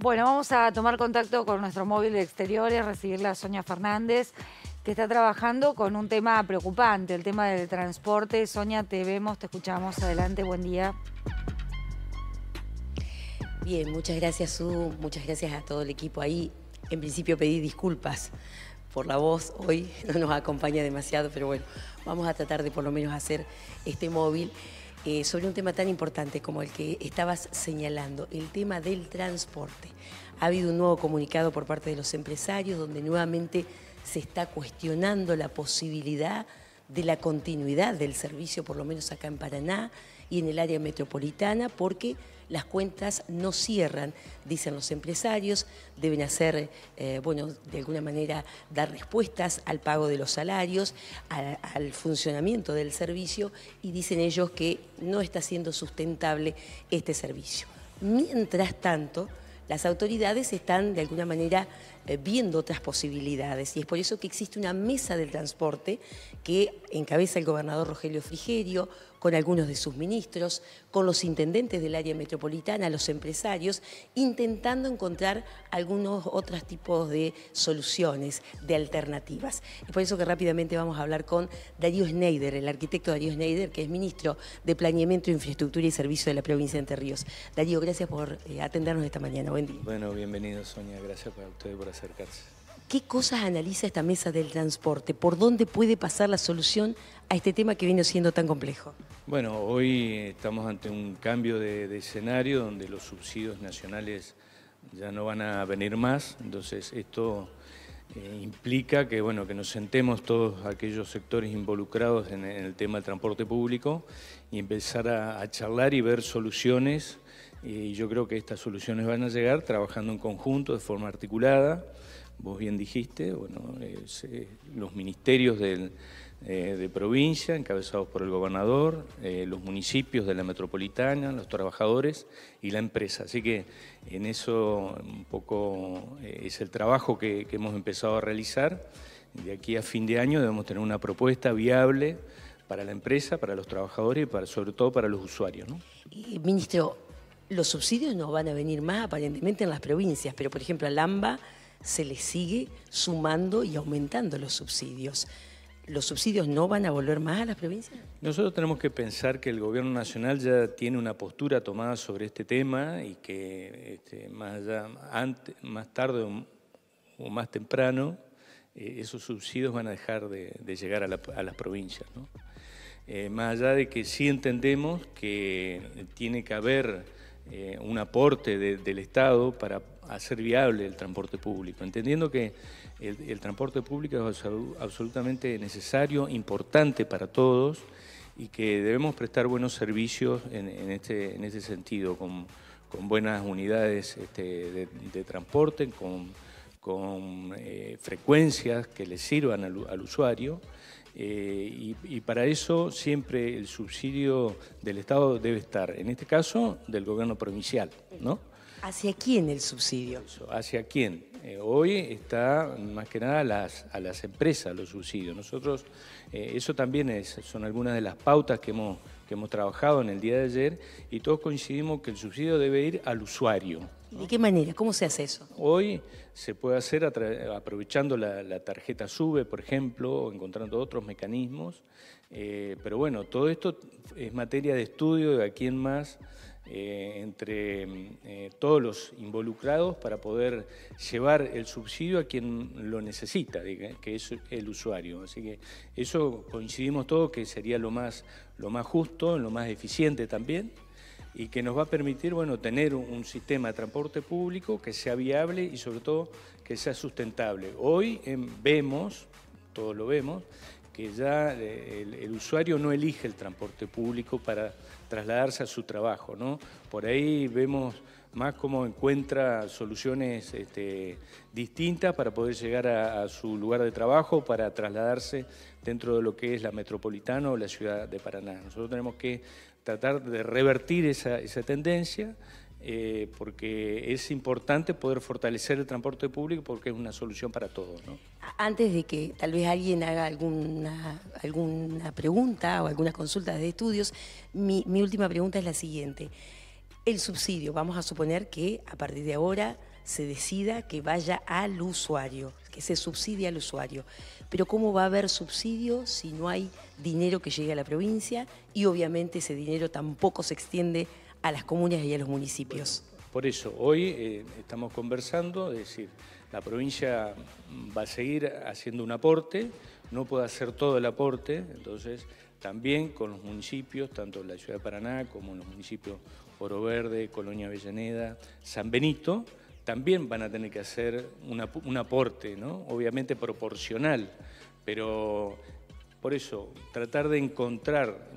Bueno, vamos a tomar contacto con nuestro móvil de exteriores, recibirla a Sonia Fernández, que está trabajando con un tema preocupante, el tema del transporte. Sonia, te vemos, te escuchamos. Adelante, buen día. Bien, muchas gracias, Su. Muchas gracias a todo el equipo ahí. En principio pedí disculpas por la voz hoy, no nos acompaña demasiado, pero bueno, vamos a tratar de por lo menos hacer este móvil. Eh, sobre un tema tan importante como el que estabas señalando, el tema del transporte. Ha habido un nuevo comunicado por parte de los empresarios donde nuevamente se está cuestionando la posibilidad de la continuidad del servicio, por lo menos acá en Paraná y en el área metropolitana, porque las cuentas no cierran, dicen los empresarios, deben hacer, eh, bueno, de alguna manera dar respuestas al pago de los salarios, al, al funcionamiento del servicio y dicen ellos que no está siendo sustentable este servicio. Mientras tanto, las autoridades están de alguna manera eh, viendo otras posibilidades y es por eso que existe una mesa del transporte que encabeza el gobernador Rogelio Frigerio con algunos de sus ministros, con los intendentes del área metropolitana, los empresarios, intentando encontrar algunos otros tipos de soluciones, de alternativas. Es por eso que rápidamente vamos a hablar con Darío Schneider, el arquitecto Darío Schneider, que es ministro de Planeamiento, Infraestructura y Servicio de la provincia de Entre Ríos. Darío, gracias por eh, atendernos esta mañana. Buen día. Bueno, bienvenido, Sonia. Gracias a ustedes por acercarse. ¿Qué cosas analiza esta mesa del transporte? ¿Por dónde puede pasar la solución a este tema que viene siendo tan complejo? Bueno, hoy estamos ante un cambio de, escenario donde los subsidios nacionales ya no van a venir más, entonces esto eh, implica que, bueno, que nos sentemos todos aquellos sectores involucrados en, el tema del transporte público y empezar a, charlar y ver soluciones y yo creo que estas soluciones van a llegar trabajando en conjunto, de forma articulada. Vos bien dijiste, bueno, eh, los ministerios del, eh, de provincia, encabezados por el gobernador, eh, los municipios de la metropolitana, los trabajadores y la empresa. Así que en eso un poco eh, es el trabajo que, hemos empezado a realizar. De aquí a fin de año debemos tener una propuesta viable para la empresa, para los trabajadores y para, sobre todo para los usuarios. ¿no? ministro, los subsidios no van a venir más aparentemente en las provincias, pero por ejemplo a Lamba se le sigue sumando y aumentando los subsidios. ¿Los subsidios no van a volver más a las provincias? Nosotros tenemos que pensar que el gobierno nacional ya tiene una postura tomada sobre este tema y que este, más, más tarde o más temprano eh, esos subsidios van a dejar de, llegar a, las provincias. Eh, más allá de que sí entendemos que tiene que haber eh, un aporte del Estado para hacer viable el transporte público, entendiendo que el, transporte público es absolutamente necesario, importante para todos y que debemos prestar buenos servicios en, este, en este sentido, con, buenas unidades este, de, transporte, con, con eh, frecuencias que le sirvan al, usuario. Eh, y, y, para eso siempre el subsidio del Estado debe estar, en este caso, del gobierno provincial, ¿no? ¿Hacia quién el subsidio? ¿Hacia quién? Eh, hoy está más que nada a las, empresas los subsidios. Nosotros, eh, eso también son algunas de las pautas que hemos, hemos trabajado en el día de ayer y todos coincidimos que el subsidio debe ir al usuario. ¿De qué manera? ¿Cómo se hace eso? Hoy se puede hacer aprovechando la, tarjeta SUBE, por ejemplo, o encontrando otros mecanismos eh, pero bueno, todo esto es materia de estudio de aquí en más eh, entre mm, eh, todos los involucrados para poder llevar el subsidio a quien lo necesita, que es el usuario. Así que eso coincidimos todos que sería lo más, lo más justo, lo más eficiente también y que nos va a permitir bueno, tener un sistema de transporte público que sea viable y sobre todo que sea sustentable. Hoy em, vemos, todos lo vemos, que ya eh, el, usuario no elige el transporte público para trasladarse a su trabajo. Por ahí vemos más cómo encuentra soluciones este, distintas para poder llegar a, su lugar de trabajo, para trasladarse dentro de lo que es la metropolitana o la ciudad de Paraná. Nosotros tenemos que tratar de revertir esa tendencia eh, porque es importante poder fortalecer el transporte público porque es una solución para todos. Antes de que tal vez alguien haga alguna, alguna pregunta o algunas consultas de estudios, mi, mi última pregunta es la siguiente. El subsidio, vamos a suponer que a partir de ahora se decida que vaya al usuario, que se subsidie al usuario. Pero ¿cómo va a haber subsidio si no hay dinero que llegue a la provincia y obviamente ese dinero tampoco se extiende a las comunas y a los municipios. Por eso, hoy eh, estamos conversando, es decir, la provincia va a seguir haciendo un aporte, no puede hacer todo el aporte, entonces también con los municipios, tanto la ciudad de Paraná como los municipios Oro Verde, Colonia Avellaneda, San Benito, también van a tener que hacer un aporte, ¿no? obviamente proporcional, pero por eso tratar de encontrar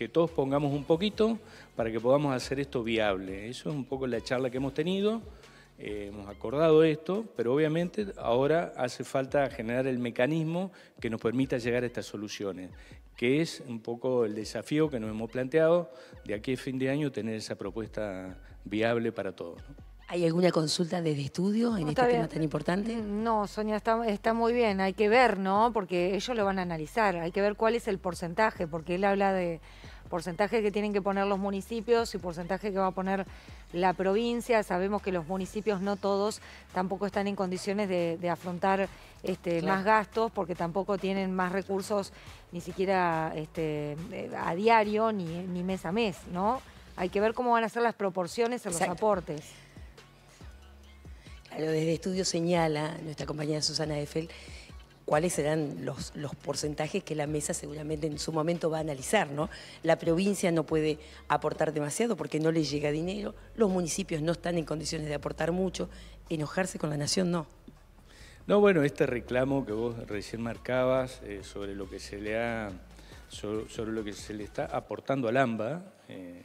que todos pongamos un poquito para que podamos hacer esto viable. Eso es un poco la charla que hemos tenido, eh, hemos acordado esto, pero obviamente ahora hace falta generar el mecanismo que nos permita llegar a estas soluciones, que es un poco el desafío que nos hemos planteado de aquí a fin de año tener esa propuesta viable para todos. ¿Hay alguna consulta desde estudio en este tema tan importante? No, Sonia, está, muy bien. Hay que ver, ¿no? Porque ellos lo van a analizar. Hay que ver cuál es el porcentaje, porque él habla de porcentaje que tienen que poner los municipios y porcentaje que va a poner la provincia. Sabemos que los municipios no todos tampoco están en condiciones de, afrontar este, más gastos porque tampoco tienen más recursos ni siquiera este, eh, a diario ni, ni, mes a mes, ¿no? Hay que ver cómo van a ser las proporciones en los aportes. Claro, desde estudio señala nuestra compañera Susana Eiffel cuáles serán los, los, porcentajes que la mesa seguramente en su momento va a analizar. ¿no? La provincia no puede aportar demasiado porque no le llega dinero, los municipios no están en condiciones de aportar mucho, enojarse con la nación no. No, bueno, este reclamo que vos recién marcabas eh, sobre lo que se le lo que se le está aportando al AMBA, eh,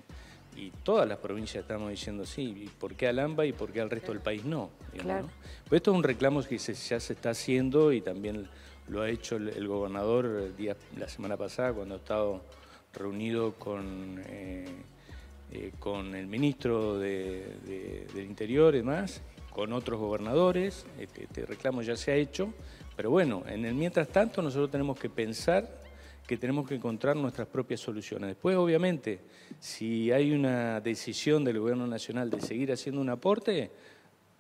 y todas las provincias estamos diciendo sí, ¿y por qué AMBA y por qué al resto del país no? Pues esto es un reclamo que ya se está haciendo y también lo ha hecho el, gobernador la semana pasada cuando ha estado reunido con, eh, eh, con el ministro del Interior y demás, con otros gobernadores, este, este reclamo ya se ha hecho, pero bueno, en el mientras tanto nosotros tenemos que pensar que tenemos que encontrar nuestras propias soluciones. Después, obviamente, si hay una decisión del Gobierno Nacional de seguir haciendo un aporte,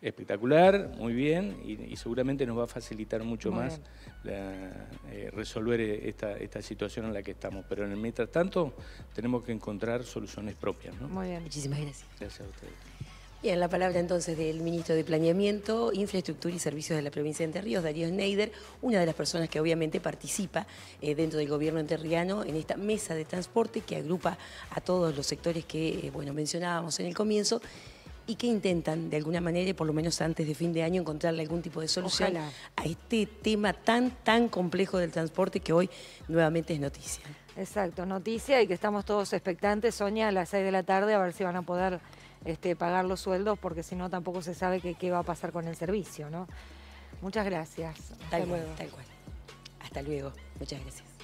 espectacular, muy bien, y, seguramente nos va a facilitar mucho más eh, resolver esta, esta, situación en la que estamos. Pero en el mientras tanto, tenemos que encontrar soluciones propias. ¿no? Muy bien, muchísimas gracias. Gracias a ustedes. Bien, la palabra entonces del ministro de Planeamiento, Infraestructura y Servicios de la provincia de Entre Ríos, Darío Schneider, una de las personas que obviamente participa eh, dentro del gobierno enterriano en esta mesa de transporte que agrupa a todos los sectores que eh, bueno, mencionábamos en el comienzo y que intentan de alguna manera, por lo menos antes de fin de año, encontrarle algún tipo de solución a este tema tan, tan complejo del transporte que hoy nuevamente es noticia. Exacto, noticia y que estamos todos expectantes, Sonia, a las 6 de la tarde a ver si van a poder este, pagar los sueldos porque si no tampoco se sabe qué va a pasar con el servicio, ¿no? Muchas gracias. Hasta tal, luego. Tal cual. Hasta luego. Muchas gracias.